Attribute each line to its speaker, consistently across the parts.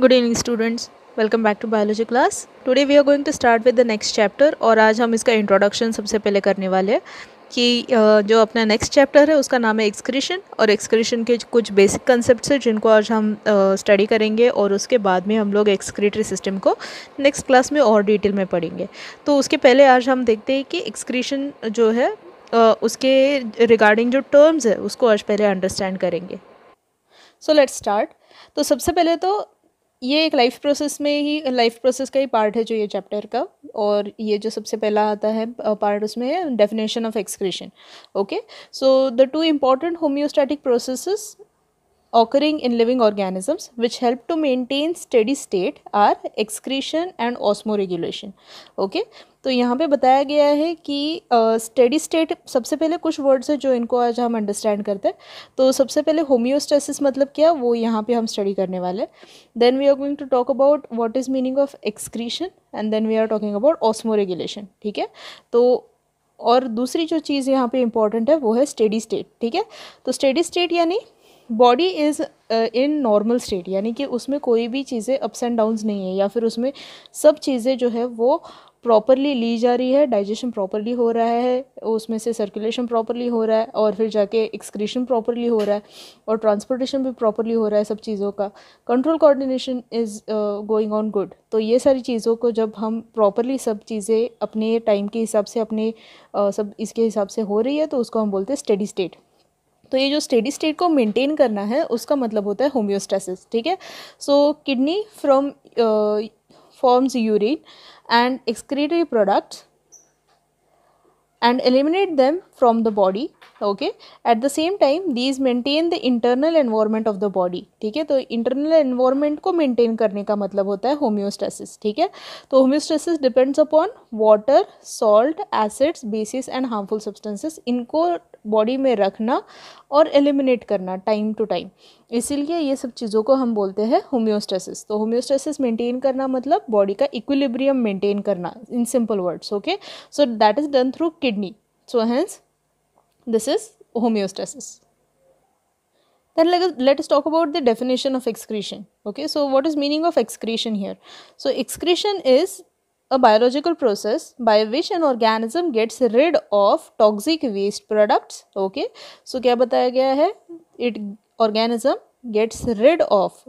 Speaker 1: Good evening students welcome back to biology class today we are going to start with the next chapter और आज हम इसका introduction सबसे पहले करने वाले हैं कि जो अपना नेक्स्ट चैप्टर है उसका नाम है एक्सक्रीशन और एक्सक्रीशन के कुछ बेसिक कंसेप्ट है जिनको आज हम स्टडी करेंगे और उसके बाद में हम लोग एक्सक्रीटरी सिस्टम को नेक्स्ट क्लास में और डिटेल में पढ़ेंगे तो उसके पहले आज हम देखते हैं कि एक्सक्रीशन जो है उसके रिगार्डिंग जो टर्म्स है उसको आज पहले अंडरस्टैंड करेंगे सो लेट्स स्टार्ट तो सबसे पहले तो ये एक लाइफ प्रोसेस में ही लाइफ प्रोसेस का ही पार्ट है जो ये चैप्टर का और ये जो सबसे पहला आता है पार्ट उसमें है definition of excretion okay so the two important homeostatic processes in living organisms which help to maintain steady state are excretion and osmoregulation okay तो यहाँ पे बताया गया है कि स्टेडी uh, स्टेट सबसे पहले कुछ वर्ड्स हैं जो इनको आज हम अंडरस्टैंड करते हैं तो सबसे पहले होम्योस्टेसिस मतलब क्या वो यहाँ पे हम स्टडी करने वाले then we are going to talk about what is meaning of excretion and then we are talking about osmoregulation ठीक है तो और दूसरी जो चीज़ यहाँ पर इम्पॉर्टेंट है वो है स्टेडी स्टेट ठीक है तो स्टेडी स्टेट यानी body is in normal state यानी कि उसमें कोई भी चीज़ें अप्स एंड डाउन्स नहीं है या फिर उसमें सब चीज़ें जो है वो प्रॉपरली ली जा रही है डाइजेशन प्रॉपरली हो रहा है उसमें से सर्कुलेशन प्रॉपरली हो रहा है और फिर जाके एक्सक्रीशन प्रॉपरली हो रहा है और ट्रांसपोर्टेशन भी प्रॉपरली हो रहा है सब चीज़ों का control coordination is going on good तो ये सारी चीज़ों को जब हम प्रॉपरली सब चीज़ें अपने टाइम के हिसाब से अपने uh, सब इसके हिसाब से हो रही है तो उसको हम बोलते हैं स्टेडी स्टेट तो ये जो स्टेडी स्टेट को मेंटेन करना है उसका मतलब होता है होम्योस्टेसिस ठीक है so kidney from forms urine and excretory products and eliminate them from the body okay at the same time these maintain the internal environment of the body theek hai to internal environment ko maintain karne ka matlab hota hai homeostasis theek hai to homeostasis depends upon water salt acids bases and harmful substances inko body में रखना और eliminate करना time to time इसीलिए ये सब चीज़ों को हम बोलते हैं होम्योस्टेसिस तो होम्योस्टेसिस मेंटेन करना मतलब बॉडी का इक्विलिब्रियम मेंटेन करना in simple words okay so that is done through kidney so hence this is homeostasis Then let us, let us talk about the definition of excretion. Okay, so what is meaning of excretion here? So excretion is a biological process by which an organism gets rid of toxic waste products okay so kya bataya gaya hai it organism gets rid of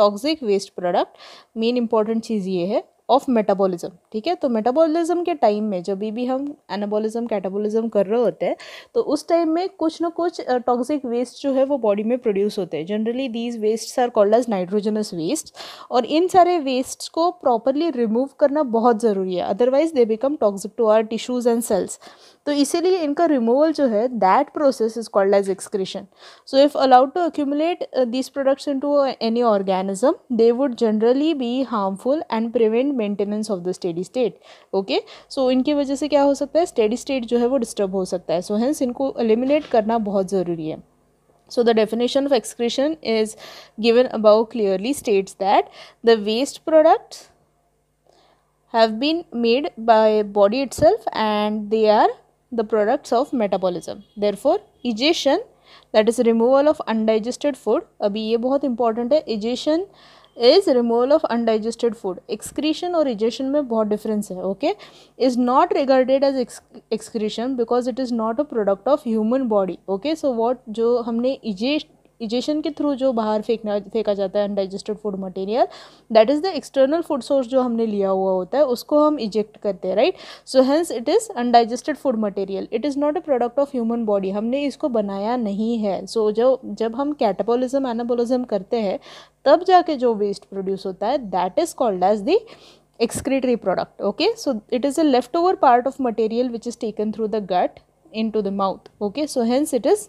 Speaker 1: toxic waste product main important चीज़ ये है of metabolism ठीक है तो metabolism के time में जब भी हम एनाबॉलिज्म कैटाबॉलिज्म कर रहे होते हैं तो उस टाइम में कुछ ना कुछ टॉक्सिक वेस्ट जो है वो बॉडी में प्रोड्यूस होते हैं generally these wastes are called as nitrogenous waste और इन सारे वेस्ट्स को प्रॉपरली रिमूव करना बहुत ज़रूरी है otherwise they become toxic to our tissues and cells तो इसीलिए इनका रिमूवल जो है that process is called as excretion so if allowed to accumulate this products into any organism they would generally be harmful and prevent maintenance of the steady state okay so इनकी वजह से क्या हो सकता है steady state जो है वो डिस्टर्ब हो सकता है सो so, हैंस इनको एलिमिनेट करना बहुत ज़रूरी है So the definition of excretion is given above clearly states that the waste products have been made by body itself and they are the products of metabolism. Therefore, ejection that is removal of undigested food. abhi ye bahut important hai ejection is removal of undigested food. Excretion or ejection mein bahut difference hai okay? Is not regarded as excretion because it is not a product of human body. Okay? So what jo humne ejection egestion के through जो बाहर फेंकना फेंका जाता है undigested food material that is the external food source जो हमने लिया हुआ होता है उसको हम इजेक्ट करते हैं right so hence it is undigested food material it is not a product of human body हमने इसको बनाया नहीं है सो so, जो जब हम कैटाबोलिज्म एनाबोलिज्म करते हैं तब जाके जो वेस्ट प्रोड्यूस होता है that is called as the okay so it is a left over part of material which is taken through the gut into the mouth okay so hence it is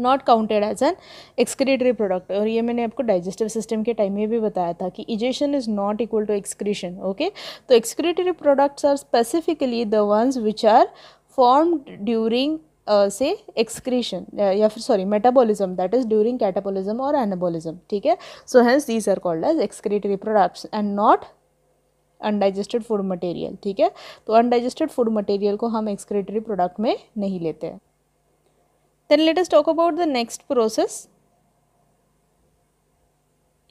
Speaker 1: not counted as an excretory product और ये मैंने आपको digestive system के time में भी बताया था कि egestion is not equal to excretion okay तो excretory products are specifically the ones which are form during से एक्सक्रीशन या फिर sorry metabolism that is during catabolism और एनाबॉलिज्म ठीक है so hence these are called as excretory products and not undigested food material ठीक है तो undigested food material को हम एक्सक्रीटरी प्रोडक्ट में नहीं लेते हैं Then let us talk about the next process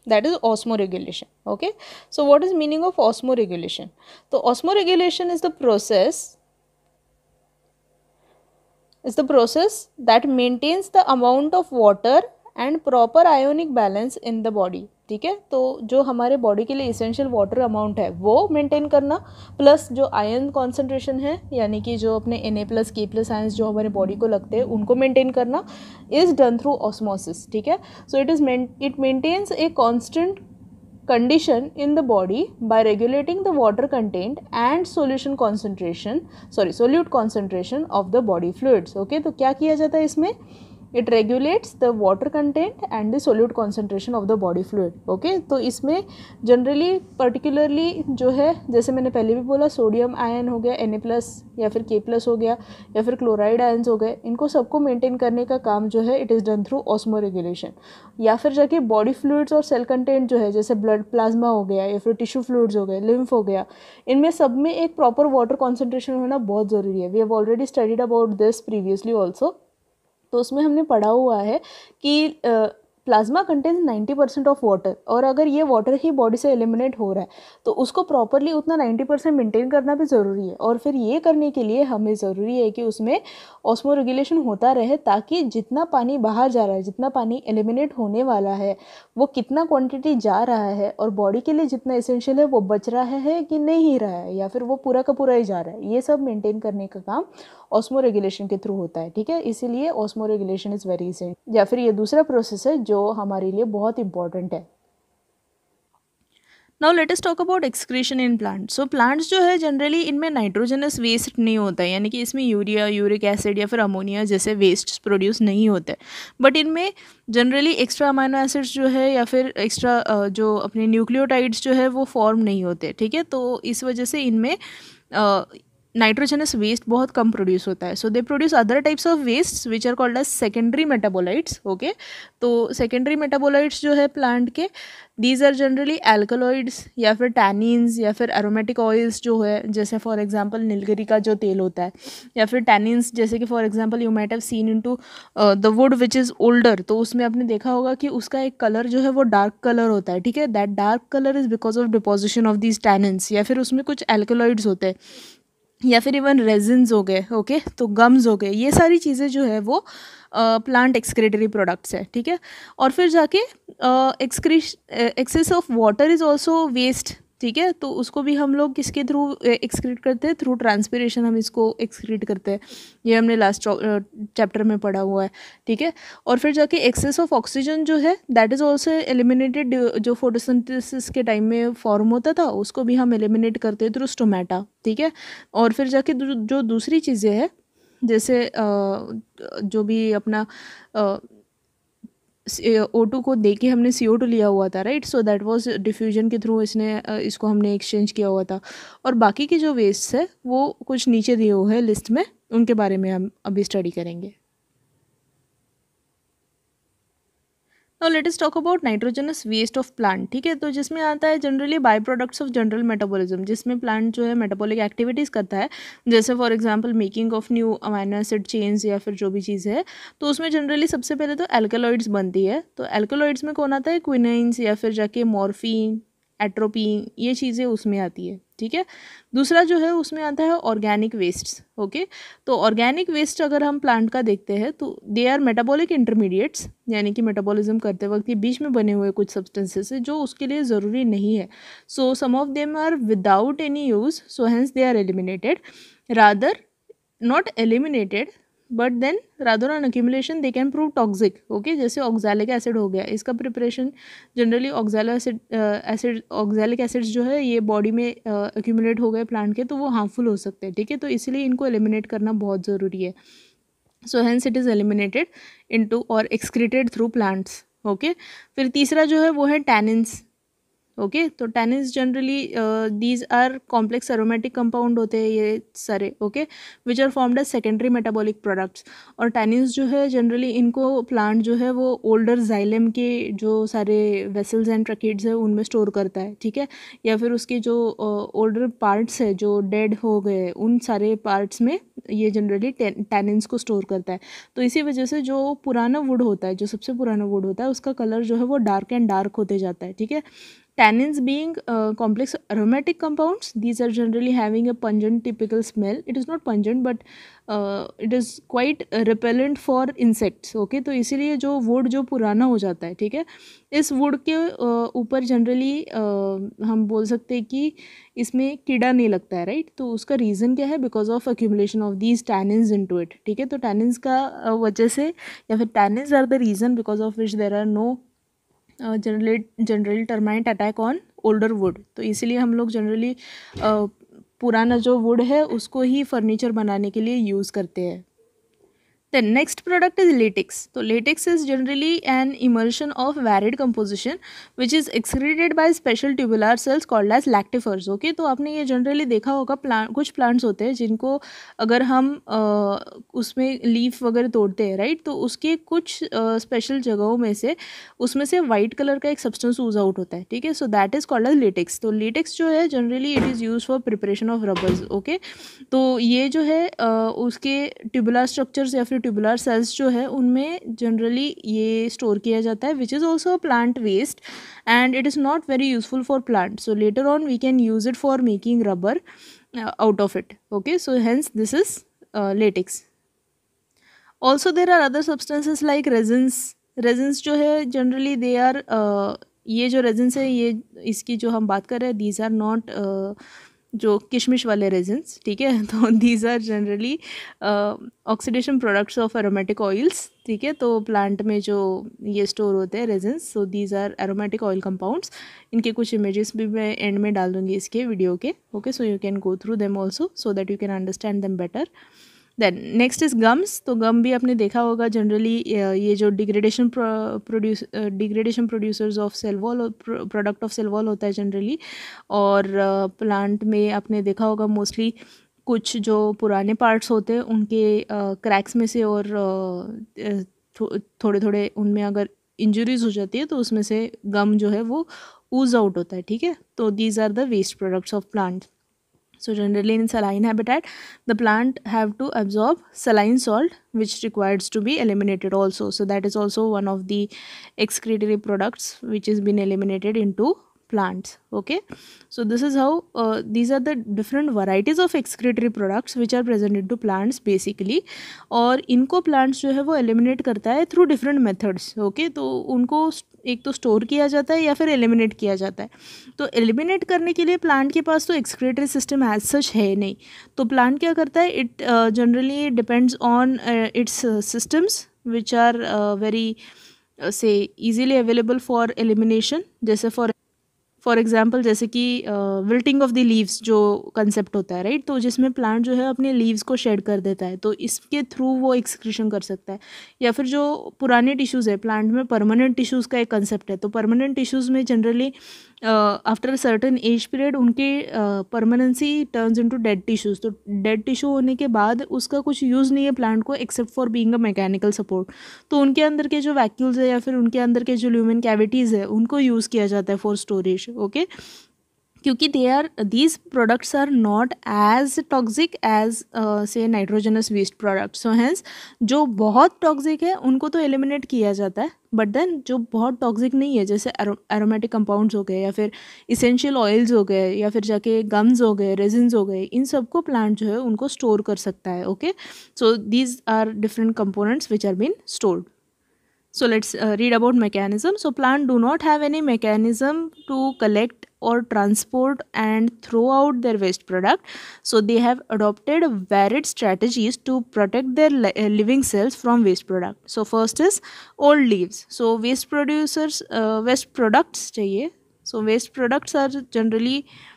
Speaker 1: that is osmoregulation okay so what is meaning of osmoregulation so osmoregulation is the process is the process that maintains the amount of water and proper ionic balance in the body ठीक है तो जो हमारे body के लिए essential water amount है वो maintain करना प्लस जो आयन कॉन्सेंट्रेशन है यानी कि जो अपने N A plus K plus ion जो हमारे बॉडी को लगते हैं उनको मेंटेन करना इज़ डन थ्रू ऑस्मोसिस ठीक है so it is it maintains a constant condition in the body by regulating the water content and solution concentration sorry solute concentration of the body fluids okay तो क्या किया जाता है इसमें it regulates the water content and the solute concentration of the body fluid okay तो इसमें generally particularly जो है जैसे मैंने पहले भी बोला सोडियम आयन हो गया एन ए प्लस या फिर के प्लस हो गया या फिर क्लोराइड आयन्स हो गए इनको सबको मेंटेन करने का काम जो है it is done through osmoregulation या फिर जाके बॉडी फ्लूड्स और सेल कंटेंट जो है जैसे ब्लड प्लाज्मा हो गया या फिर टिश्यू फ्लूड्स हो गए लिम्फ हो गया इनमें सब में एक प्रॉपर वाटर कॉन्सेंट्रेशन होना बहुत ज़रूरी है we have already studied about this previously also तो उसमें हमने पढ़ा हुआ है कि plasma contains ninety percent of water और अगर ये वाटर ही बॉडी से एलिमिनेट हो रहा है तो उसको प्रॉपरली उतना नाइन्टी परसेंट मेनटेन करना भी ज़रूरी है और फिर ये करने के लिए हमें ज़रूरी है कि उसमें ऑस्मो रेगुलेशन होता रहे ताकि जितना पानी बाहर जा रहा है जितना पानी एलिमिनेट होने वाला है वो कितना क्वान्टिटी जा रहा है और बॉडी के लिए जितना इसेंशियल है वो बच रहा है कि नहीं रहा है या फिर वो पूरा का पूरा ही जा रहा है ये सब मेनटेन करने का काम ऑस्मो रेगुलेशन के थ्रू होता है ठीक है इसीलिए osmoregulation is very essential या फिर ये दूसरा प्रोसेस है जो जो हमारे लिए बहुत इम्पॉर्टेंट है now let us talk about excretion in plant so plants जो है जनरली इनमें नाइट्रोजनस वेस्ट नहीं होता है यानी कि इसमें यूरिया यूरिक एसिड या फिर अमोनिया जैसे वेस्ट प्रोड्यूस नहीं होते बट इनमें जनरली एक्स्ट्रा अमाइनो एसिड्स जो है या फिर एक्स्ट्रा जो अपने न्यूक्लियोटाइड्स जो है वो फॉर्म नहीं होते ठीक है तो इस वजह से इनमें नाइट्रोजनस वेस्ट बहुत कम प्रोड्यूस होता है so they produce other types of waste which are called as secondary metabolites okay तो सेकेंडरी मेटाबोलाइट्स जो है प्लांट के दीज आर जनरली एल्कोलॉइड्स या फिर टैनिन्स या फिर एरोमेटिक ऑयल्स जो है जैसे फॉर एग्जाम्पल नीलगिरी का जो तेल होता है या फिर टैनिन्स जैसे कि for example you might have seen to the wood which is older तो उसमें आपने देखा होगा कि उसका एक कलर जो है वो डार्क कलर होता है ठीक है that dark colour is because of deposition of these tannins या फिर उसमें कुछ एल्कोलॉइड्स होते हैं या फिर इवन रेजिन्स हो गए ओके तो गम्स हो गए ये सारी चीज़ें जो है वो प्लांट एक्सक्रेटरी प्रोडक्ट्स है ठीक है और फिर जाके एक्सक्रीश excess of water is also waste ठीक है तो उसको भी हम लोग किसके थ्रू एक्सक्रीट करते हैं थ्रू ट्रांसपीरेशन हम इसको एक्सक्रीट करते हैं ये हमने लास्ट चैप्टर में पढ़ा हुआ है ठीक है और फिर जाके एक्सेस ऑफ ऑक्सीजन जो है दैट इज़ ऑल्सो एलिमिनेटेड जो फोटोसिंथेसिस के टाइम में फॉर्म होता था उसको भी हम एलिमिनेट करते हैं थ्रू स्टोमेटा ठीक है और फिर जाके जो दूसरी चीज़ें हैं जैसे जो भी अपना ओ टू को दे के हमने सी ओ टू लिया हुआ था right so that was diffusion के थ्रू इसने इसको हमने एक्सचेंज किया हुआ था और बाकी के जो वेस्ट है वो कुछ नीचे दिए हुए हैं लिस्ट में उनके बारे में हम अभी स्टडी करेंगे और let us talk about nitrogenous waste of plant ठीक है तो जिसमें आता है generally by products of general metabolism जिसमें प्लांट जो है मेटाबॉलिक एक्टिविटीज़ करता है जैसे for example making of new amino acid change या फिर जो भी चीज़ है तो उसमें जनरली सबसे पहले तो एल्कोलॉइड्स बनती है तो एल्कोलॉइड्स में कौन आता है क्विनाइंस या फिर जाके मॉर्फिन एट्रोपिन ये चीज़ें उसमें आती है ठीक है दूसरा जो है उसमें आता है ऑर्गेनिक वेस्ट्स ओके तो ऑर्गेनिक वेस्ट अगर हम प्लांट का देखते हैं तो दे आर मेटाबॉलिक इंटरमीडिएट्स यानी कि मेटाबॉलिज्म करते वक्त ये बीच में बने हुए कुछ सब्सटेंसेस है जो उसके लिए ज़रूरी नहीं है so some of them are without any use so hence they are eliminated rather not eliminated but then rather on accumulation they can prove toxic okay जैसे ऑक्जैलिक एसिड हो गया इसका preparation generally oxalo acid acid oxalic acids जो है ये body में accumulate uh, हो गए प्लांट के तो वो हार्मफुल हो सकते हैं ठीक है तो इसलिए इनको एलिमिनेट करना बहुत ज़रूरी है so hence it is eliminated too और एक्सक्रीटेड थ्रू प्लांट्स ओके फिर तीसरा जो है वो है टैनिन्स ओके तो tannins generally these are complex aromatic compound होते हैं ये सारे okay which are formed as secondary metabolic products और टेनिस जो है जनरली इनको प्लांट जो है वो ओल्डर जाइलम के जो सारे वेसल्स एंड ट्रकिड्स है उनमें स्टोर करता है ठीक है या फिर उसके जो ओल्डर uh, पार्ट्स है जो डेड हो गए उन सारे पार्ट्स में ये जनरली टैनिस को स्टोर करता है तो इसी वजह से जो पुराना वुड होता है जो सबसे पुराना वुड होता है उसका कलर जो है वो डार्क एंड डार्क होते जाता है ठीक है Tannins being uh, complex aromatic compounds, these are generally having a pungent typical smell. It is not pungent but uh, it is quite repellent for insects. Okay okay? तो इसीलिए जो would जो पुराना हो जाता है ठीक है इस वुड के ऊपर जनरली हम बोल सकते हैं कि इसमें कीड़ा नहीं लगता है राइट तो उसका रीज़न क्या है because of accumulation of these tannins into it ठीक है तो टैनिन्स का वजह से या फिर tannins are the reason because of which there are no generally generally termite attack on older wood तो इसीलिए हम लोग जनरली पुराना जो वुड है उसको ही फर्नीचर बनाने के लिए यूज़ करते हैं Then next product is latex तो latex is generally an emulsion of varied composition which is excreted by special tubular cells called as laticifers okay तो आपने ये जनरली देखा होगा प्लांट कुछ प्लांट्स होते हैं जिनको अगर हम आ, उसमें लीफ वगैरह तोड़ते हैं राइट तो उसके कुछ स्पेशल जगहों में से उसमें से वाइट कलर का एक सब्सटेंस यूज आउट होता है ठीक है so that is called as latex तो लेटिक्स जो है generally it is use for preparation of rubbers okay तो ये जो है आ, उसके ट्यूबुलर स्ट्रक्चर्स या फिर ट्यूबुलर सेल्स जो है उनमें जनरली ये स्टोर किया जाता है which is also plant waste and it is not very useful for plant so later on we can use it for making rubber out of it okay so hence this is latex also there are other substances like resins resins जो है generally they are ये जो resins है ये इसकी जो हम बात कर रहे हैं दीज आर नॉट जो किशमिश वाले रेजन्स तो ठीक है तो these are generally oxidation products of aromatic oils ठीक है तो प्लांट में जो ये स्टोर होते हैं resins so these are aromatic oil compounds इनके कुछ इमेजेस भी मैं एंड में डाल दूँगी इसके वीडियो के okay so you can go through them also so that you can understand them better then next is gums तो गम भी आपने देखा होगा जनरली uh, ये जो degradation produce degradation producers of cell wall product of cell wall होता है generally और प्लांट uh, में आपने देखा होगा मोस्टली कुछ जो पुराने पार्ट्स होते हैं उनके क्रैक्स uh, में से और थो, थोड़े थोड़े उनमें अगर इंजरीज हो जाती है तो उसमें से गम जो है वो ऊज आउट होता है ठीक है तो these are the waste products of plant So generally in saline habitat, the plant have to absorb saline salt which requires to be eliminated also. So that is also one of the excretory products which has been eliminated into plants okay so this is how uh, these are the different varieties of excretory products which are present into plants basically or इनको plants jo hai wo eliminate karta hai through different methods okay to unko एक तो store किया जाता है या फिर eliminate किया जाता है तो एलिमिनेट करने के लिए प्लांट के पास तो एक्सक्रेटरी सिस्टम एज सच है नहीं तो प्लांट क्या करता है it generally depends on its systems which are very से इजीली अवेलेबल फॉर एलिमिनेशन जैसे फॉर फॉर एग्ज़ाम्पल जैसे कि विल्टिंग ऑफ द लीव्स जो कंसेप्ट होता है राइट तो जिसमें प्लांट जो है अपने लीव्स को शेड कर देता है तो इसके थ्रू वो एक्सक्रीशन कर सकता है या फिर जो पुराने टिश्यूज़ है प्लांट में परमानेंट टिश्यूज़ का एक कंसेप्ट है तो परमानेंट टिश्यूज़ में generally after certain age period उनके permanency turns into dead tissues तो डेड टिश्यू होने के बाद उसका कुछ यूज़ नहीं है प्लांट को except for being a mechanical support तो उनके अंदर के जो वैक्यूल्स है या फिर उनके अंदर के जो ल्यूमन कैविटीज़ है उनको यूज़ किया जाता है फॉर स्टोरेज ओके क्योंकि they are these products are not as toxic as से nitrogenous waste product so hence जो बहुत टॉक्सिक है उनको तो एलिमिनेट किया जाता है बट देन जो बहुत टॉक्सिक नहीं है जैसे एरोमेटिक कंपाउंड्स हो गए या फिर इसेंशियल ऑयल्स हो गए या फिर जाके गम्स हो गए रेजिन्स हो गए इन सबको प्लांट जो है उनको स्टोर कर सकता है okay so these are different components which are been stored So let's uh, read about mechanism. So plant do not have any mechanism to collect or transport and throw out their waste product. So they have adopted varied strategies to protect their uh, living cells from waste product. So first is old leaves. So waste producers, uh, waste products So waste products are generally uh,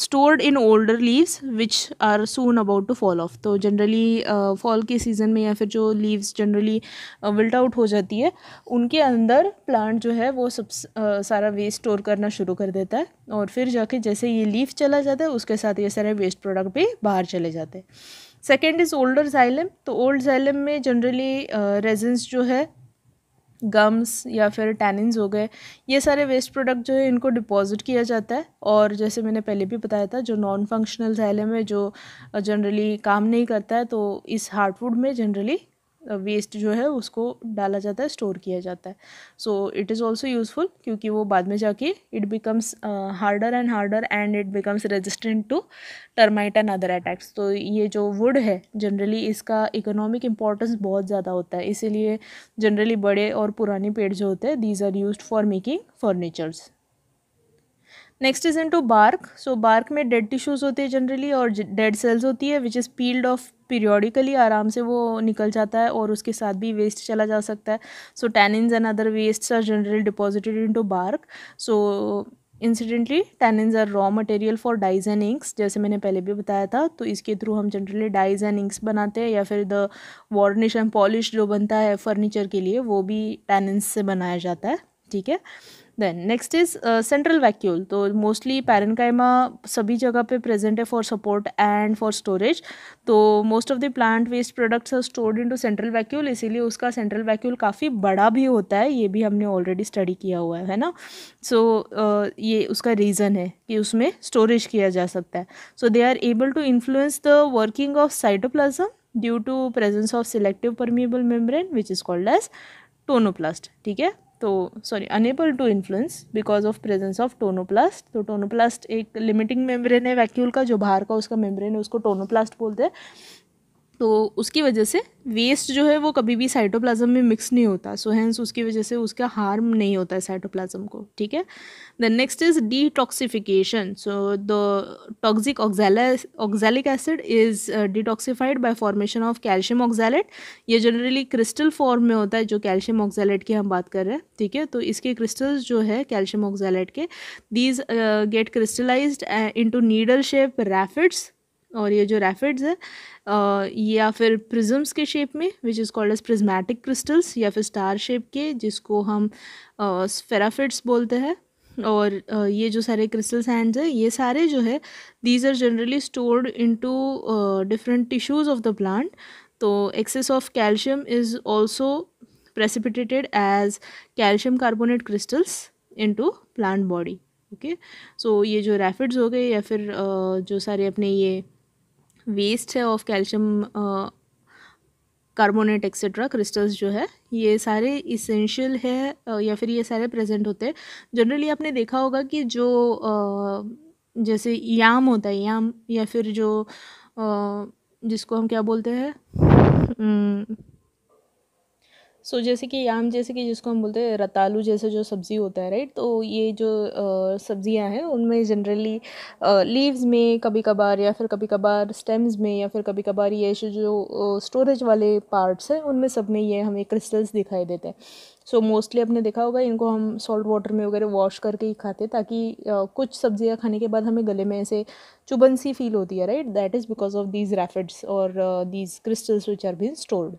Speaker 1: stored in older leaves which are soon about to fall off तो generally fall uh, के season में या फिर जो leaves generally wilt out हो जाती है उनके अंदर प्लांट जो है वो सब uh, सारा वेस्ट स्टोर करना शुरू कर देता है और फिर जाके जैसे ये लीव चला जाता है उसके साथ ये सारे वेस्ट प्रोडक्ट भी बाहर चले जाते हैं सेकेंड इज़ ओल्डर जाइलम तो ओल्ड जाइलम में जनरली रेजेंस uh, जो है गम्स या फिर टैनिन्स हो गए ये सारे वेस्ट प्रोडक्ट जो है इनको डिपॉजिट किया जाता है और जैसे मैंने पहले भी बताया था जो नॉन फंक्शनल थैले में जो जनरली काम नहीं करता है तो इस हार्ड फूड में जनरली वेस्ट जो है उसको डाला जाता है स्टोर किया जाता है so it is also useful क्योंकि वो बाद में जाके it becomes harder and harder and it becomes resistant to termite and other attacks तो ये जो वुड है जनरली इसका इकोनॉमिक इम्पॉर्टेंस बहुत ज़्यादा होता है इसीलिए जनरली बड़े और पुराने पेड़ जो होते हैं these are use for making furnitures next is to bark so bark में डेड टिश्यूज़ होते हैं जनरली और डेड सेल्स होती है which is peeled off periodically आराम से वो निकल जाता है और उसके साथ भी वेस्ट चला जा सकता है so tannins and other wastes are generally deposited in to bark so incidentally tannins are raw material for dyes and inks जैसे मैंने पहले भी बताया था तो इसके थ्रू हम जनरली डाइज एंड इंक्स बनाते हैं या फिर द वॉर्निश एंड पॉलिश जो बनता है फर्नीचर के लिए वो भी टैनिन्स से बनाया जाता है ठीक है then next is central vacuole तो मोस्टली पैरनकाइमा सभी जगह पे प्रेजेंट है for support and for storage तो most of the plant waste products are stored into central vacuole इसीलिए उसका सेंट्रल वैक्यूल काफ़ी बड़ा भी होता है ये भी हमने ऑलरेडी स्टडी किया हुआ है ना सो so, uh, ये उसका रीज़न है कि उसमें स्टोरेज किया जा सकता है so they are able to influence the working of cytoplasm due to presence of selective permeable membrane which is called as tonoplast ठीक है तो sorry unable to influence because of presence of tonoplast तो tonoplast एक limiting membrane है vacuole का जो बाहर का उसका मेम्ब्रेन है उसको टोनोप्लास्ट बोलते हैं तो उसकी वजह से वेस्ट जो है वो कभी भी साइटोप्लाज्म में मिक्स नहीं होता सो so, हैंस उसकी वजह से उसका हार्म नहीं होता है साइटोप्लाज्म को ठीक है the next is toxification so the toxic oxalic acid is detoxified by formation of calcium oxalate ये जनरली क्रिस्टल फॉर्म में होता है जो कैल्शियम ऑक्जैलेट की हम बात कर रहे हैं ठीक है तो इसके क्रिस्टल्स जो है कैल्शियम ऑक्जैलेट के these get crystallize in to needle shape raphides और ये जो रैफिड्स है या फिर प्रिज्म्स के शेप में which is called as prismatic crystals या फिर स्टार शेप के जिसको हम स्फेराफिड्स बोलते हैं और ये जो सारे क्रिस्टल सैंड्स हैं ये सारे जो है these are generally stored into different tissues of the plant तो excess of calcium is also as calcium carbonate crystals in to plant body okay so ये जो रैफिड्स हो गए या फिर जो सारे अपने ये वेस्ट है of calcium carbonate etcetera crystals जो है ये सारे इसेंशियल है uh, या फिर ये सारे प्रेजेंट होते हैं जनरली आपने देखा होगा कि जो uh, जैसे याम होता है याम या फिर जो uh, जिसको हम क्या बोलते हैं um, सो so, जैसे कि आम जैसे कि जिसको हम बोलते हैं रतालू जैसे जो सब्ज़ी होता है राइट तो ये जो सब्ज़ियाँ हैं उनमें जनरली लीव्स में कभी कभार या फिर कभी कभार स्टेम्स में या फिर कभी कभार ये जो स्टोरेज वाले पार्ट्स हैं उनमें सब में ये हमें क्रिस्टल्स दिखाई देते हैं सो मोस्टली आपने देखा होगा इनको हम सॉल्ट वाटर में वगैरह वॉश करके ही खाते ताकि कुछ सब्जियाँ खाने के बाद हमें गले में ऐसे चुबन सी फील होती है right that is because of these raphides और these crystals which are been stored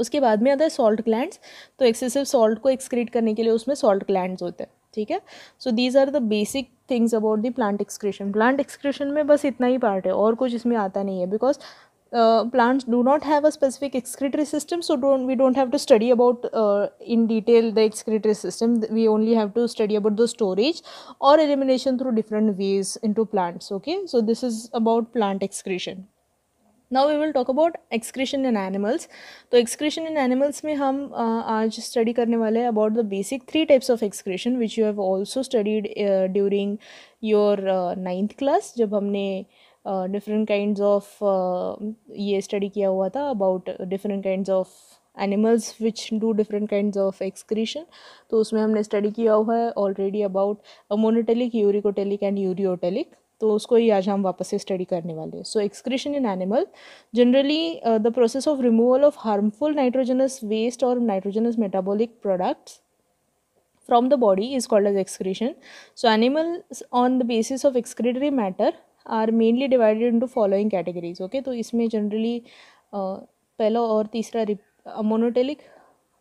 Speaker 1: उसके बाद में आता है सॉल्ट ग्लैंड तो एक्सेसिव सॉल्ट को एक्सक्रीट करने के लिए उसमें सॉल्ट ग्लैंड होते हैं ठीक है so these are the basic things about the plant excretion plant excretion में बस इतना ही पार्ट है और कुछ इसमें आता नहीं है because plants do not have a specific excretory system so don't we don't have to study about in detail the excretory system we only have to study about the storage और elimination through different ways in to plants okay so this is about plant excretion now we will talk about excretion in animals तो excretion in animals में हम uh, आज study करने वाले हैं about the basic three types of excretion which you have also studied during your ninth class जब हमने different kind of ये स्टडी किया हुआ था about different kind of animals which do different kind of excretion तो उसमें हमने study किया हुआ है already about ammonotelic uricotelic and ureotelic तो उसको ही आज हम वापस से स्टडी करने वाले so excretion in animal generally the process of removal of harmful nitrogenous waste और nitrogenous metabolic products from the body is called as excretion so animal on the basis of excretory matter are mainly divided into following categories okay तो इसमें generally uh, पहला और तीसरा मोनोटेलिक uh,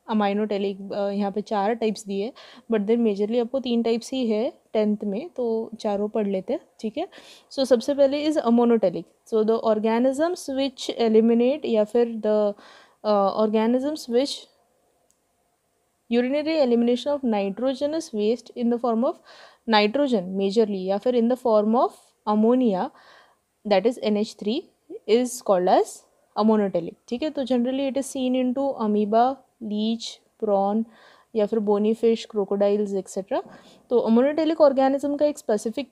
Speaker 1: अमाइनोटेलिक uh, यहाँ पे चार types दिए बट देन मेजरली आपको तीन टाइप्स ही है टेंथ में तो चारों पढ़ लेते हैं ठीक है सो so, सबसे पहले is ammonotelic so the organisms which eliminate या फिर the organisms which urinary elimination of nitrogenous waste in the form of nitrogen majorly या फिर in the form of ammonia that is N H three is called as ammonotelic ठीक है तो generally it is seen in to amoeba leech prawn या फिर bony fish crocodiles etcetera तो ammonotelic organism का एक स्पेसिफिक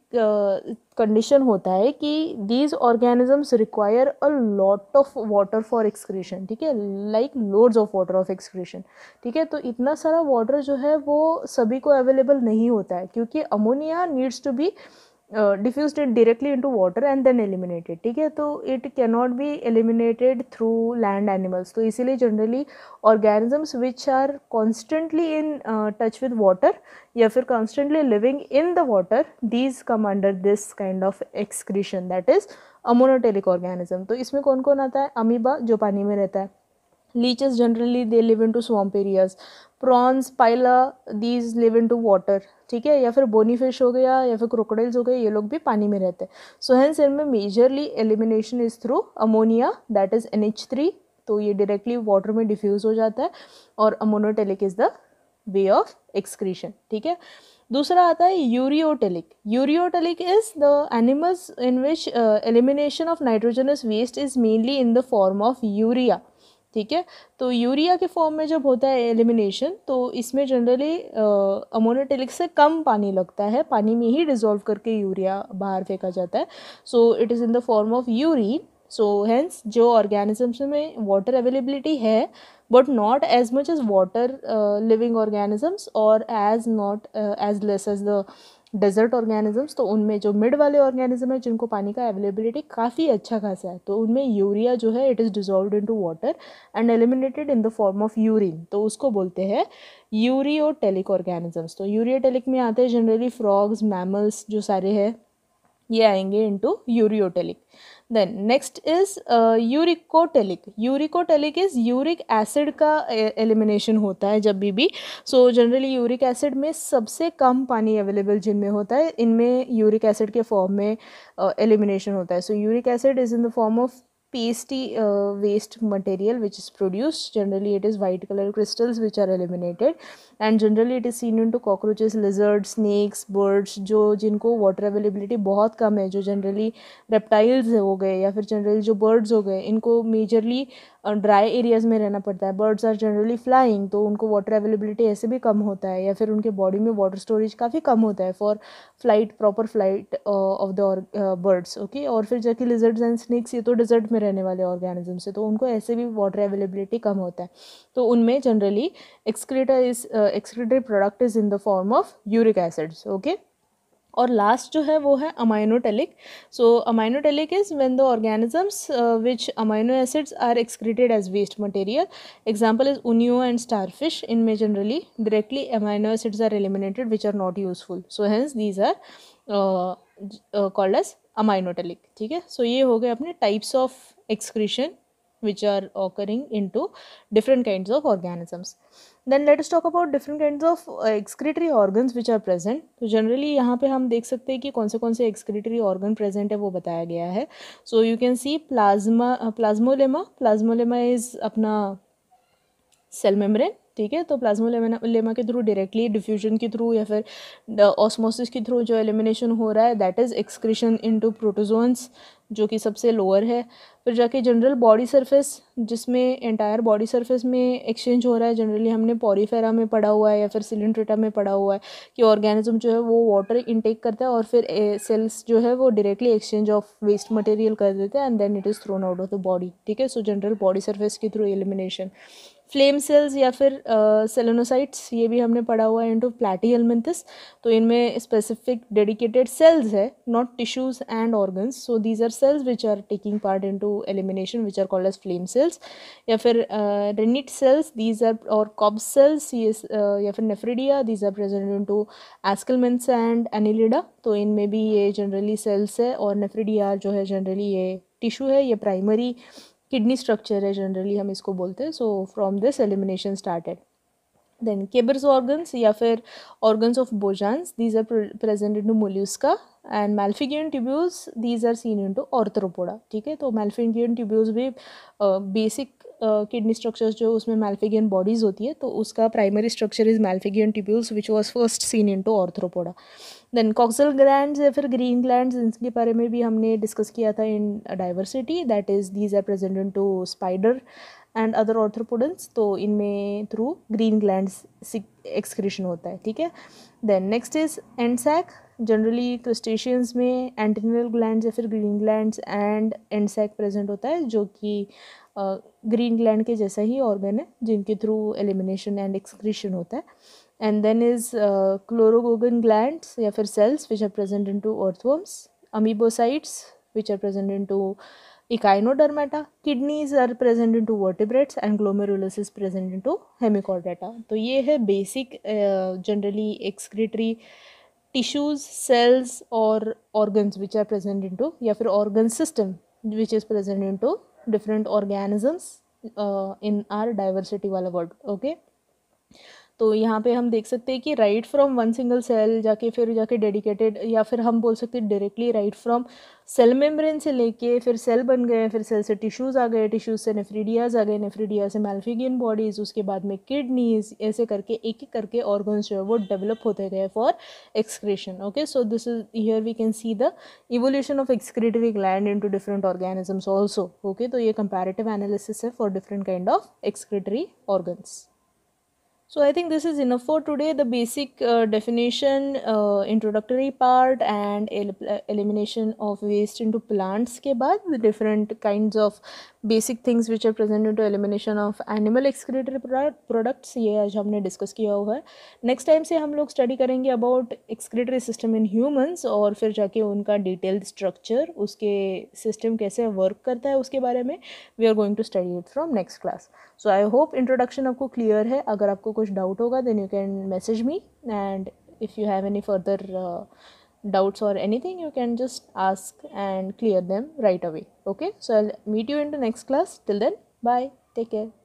Speaker 1: कंडीशन uh, होता है कि these organisms require a lot of water for excretion ठीक है like loads of water of excretion ठीक है तो इतना सारा वाटर जो है वो सभी को अवेलेबल नहीं होता है क्योंकि ammonia needs to be diffuse it directly into water and then eliminated ठीक है तो it cannot be eliminated through land animals तो इसीलिए generally organisms which are constantly in touch with water या फिर constantly living in the water these come under this kind of excretion that is ammonotelic organism तो इसमें कौन कौन आता है अमीबा जो पानी में रहता है Leeches generally they live into swamp areas. Prawns Pila these live in to water ठीक है या फिर बोनी फिश हो गया या फिर क्रोकोडाइल्स हो गए ये लोग भी पानी में रहते हैं सो हैंस इनमें majorly elimination is through ammonia that is N H three तो ये डायरेक्टली वाटर में डिफ्यूज़ हो जाता है और ammonotelic is the way of excretion ठीक है दूसरा आता है ureotelic ureotelic is the animals in which elimination of nitrogenous waste is mainly in the form of urea ठीक है तो यूरिया के फॉर्म में जब होता है एलिमिनेशन तो इसमें जनरली अमोनोटेलिक से कम पानी लगता है पानी में ही डिज़ोल्व करके यूरिया बाहर फेंका जाता है so it is in the form of urine so hence जो ऑर्गेनिजम्स में वाटर अवेलेबिलिटी है but not as much as water living organisms और as not as less as the desert organisms तो उनमें जो मिड वाले ऑर्गेनिज्म है जिनको पानी का अवेलेबिलिटी काफ़ी अच्छा खासा है तो उनमें यूरिया जो है it is dissolve in to water and eliminated in the form of urine तो उसको बोलते हैं यूरियोटेलिक ऑर्गेनिजम्स तो यूरियोटेलिक में आते हैं जनरली फ्रॉग्स मैमल्स जो सारे हैं ये आएंगे into ureotelic then next is uricotelic uricotelic is uric acid का एलिमिनेशन e, होता है जब भी भी सो जनरली यूरिक एसिड में सबसे कम पानी अवेलेबल जिनमें होता है इनमें यूरिक एसिड के फॉर्म में एलिमिनेशन uh, होता है so uric acid is in the form of pasty uh, waste material which is produced generally it is white color crystals which are eliminated and generally it is seen into cockroaches lizards snakes birds जो जिनको water availability बहुत कम है जो generally reptiles हो गए या फिर generally जो बर्ड्स हो गए इनको मेजरली ड्राई एरियाज़ में रहना पड़ता है बर्ड्स आर जनरली फ्लाइंग तो उनको वाटर अवेलेबिलिटी ऐसे भी कम होता है या फिर उनके बॉडी में वाटर स्टोरेज काफ़ी कम होता है for flight proper flight of the birds okay और फिर जबकि लिजर्ड्स एंड स्नेक्स ये तो डिजर्ट में रहने वाले ऑर्गेनिज्म से तो उनको ऐसे भी वाटर अवेलेबिलिटी कम होता है तो उनमें generally excretor is excretory product is in the form of uric acids okay और लास्ट जो है वो है aminotelic so aminotelic is when the organisms which amino acids are excreted as waste material example is Unio and starfish इनमें generally directly amino acids are eliminated which are not useful so hence these are called as aminotelic ठीक है सो ये हो गए अपने types of excretion which are occurring into different kinds of organisms. Then let us talk about different kinds of excretory organs which are present. so generally yahan pe hum dekh sakte हैं ki kaun se kaun se excretory organ present hai wo bataya gaya hai So you can see plasma, uh, plasmolemma plasmolemma is apna cell membrane ठीक है तो plasmalemma के through directly diffusion के through या फिर osmosis uh, के through जो elimination हो रहा है that is excretion into protozoans जो कि सबसे लोअर है फिर जाके जनरल बॉडी सरफेस जिसमें एंटायर बॉडी सरफेस में एक्सचेंज हो रहा है जनरली हमने पॉरीफेरा में पढ़ा हुआ है या फिर सिलेंड्रिटा में पढ़ा हुआ है कि ऑर्गेनिज्म जो है वो वाटर इनटेक करता है और फिर सेल्स जो है वो directly exchange of waste material कर देते हैं and then it is thrown out of the body ठीक है सो जनरल बॉडी सर्फेस के थ्रू एलिमिनेशन फ्लेम सेल्स या फिर सेलोनोसाइट्स ये भी हमने पढ़ा हुआ है इनटू प्लेटी हेलमिंथिस तो इनमें स्पेसिफिक डेडिकेटेड सेल्स है not tissues and organs so these are cells which are taking part in to elimination which are called as flame cells या फिर रेनिट सेल्स दीज आर और कॉब सेल्स ये या फिर nephridia these are present to Aschelminthes and Annelida तो इनमें भी ये जनरली सेल्स है और नेफ्रिडिया जो है जनरली ये टिश्यू है ये प्राइमरी किडनी स्ट्रक्चर है जनरली हम इसको बोलते हैं so from this elimination started then Keber's organs या फिर organs of Bojanus these are pre to Mollusca and Malpighian tubules these are seen in to Arthropoda ठीक है तो मेल्फिगियन ट्यूब्यूल्स भी बेसिक किडनी स्ट्रक्चर जो उसमें मेल्फिगियन बॉडीज़ होती है तो उसका primary structure is Malpighian tubules which was first seen in to Arthropoda then coxal gland या फिर ग्रीन ग्लैंड इनके बारे में भी हमने डिस्कस किया था in diversity that is these are present to spider and other arthropods तो इनमें थ्रू ग्रीन ग्लैंड एक्सक्रीशन होता है ठीक है then next is end sac generally crustaceans में एंटीनल ग्लैंड या फिर green gland and end sac present होता है जो कि ग्रीन ग्लैंड के जैसा ही ऑर्गन है जिनके थ्रू एलिमिनेशन एंड एक्सक्रीशन होता है and then is uh, chlorogogon glands yeah, for cells which are present into earthworms amoebocytes which are present into echinodermata kidneys are present into vertebrates and glomerulus is present into hemichordata so this is basic uh, generally excretory tissues cells or organs which are present into yeah, for organ system which is present into different organisms uh, in our diversity world okay तो यहाँ पे हम देख सकते हैं कि right from one single cell जाके फिर जाके डेडिकेटेड या फिर हम बोल सकते हैं directly right from cell membrane से लेके फिर सेल बन गए फिर सेल से टिश्यूज़ आ गए टिश्यूज़ से नेफ्रीडियाज आ गए नेफ्रीडिया से मेल्फिगियन बॉडीज़ उसके बाद में किडनीज ऐसे करके एक एक करके ऑर्गन्स जो है वो डेवलप होते गए for excretion okay so this is here we can see the evolution of excretory gland to different organisms also okay तो ये कंपेरेटिव एनालिसिस है for different kind of excretory organs So I think this is enough for today. The basic uh, definition, uh, introductory part and el elimination of waste into plants ke baad the different kinds of basic things which are present into elimination of animal excretory products ye aaj humne discuss kiya hua hai Next time se hum log study karenge about excretory system in humans और फिर जाके unka detailed structure uske system kaise work karta hai uske bare mein we are going to study it from next class. So I hope introduction आपको clear है अगर आपको कुछ doubt होगा then you can message me and if you have any further doubts और anything you can just ask and clear them right away okay so I meet you in the next class till then bye take care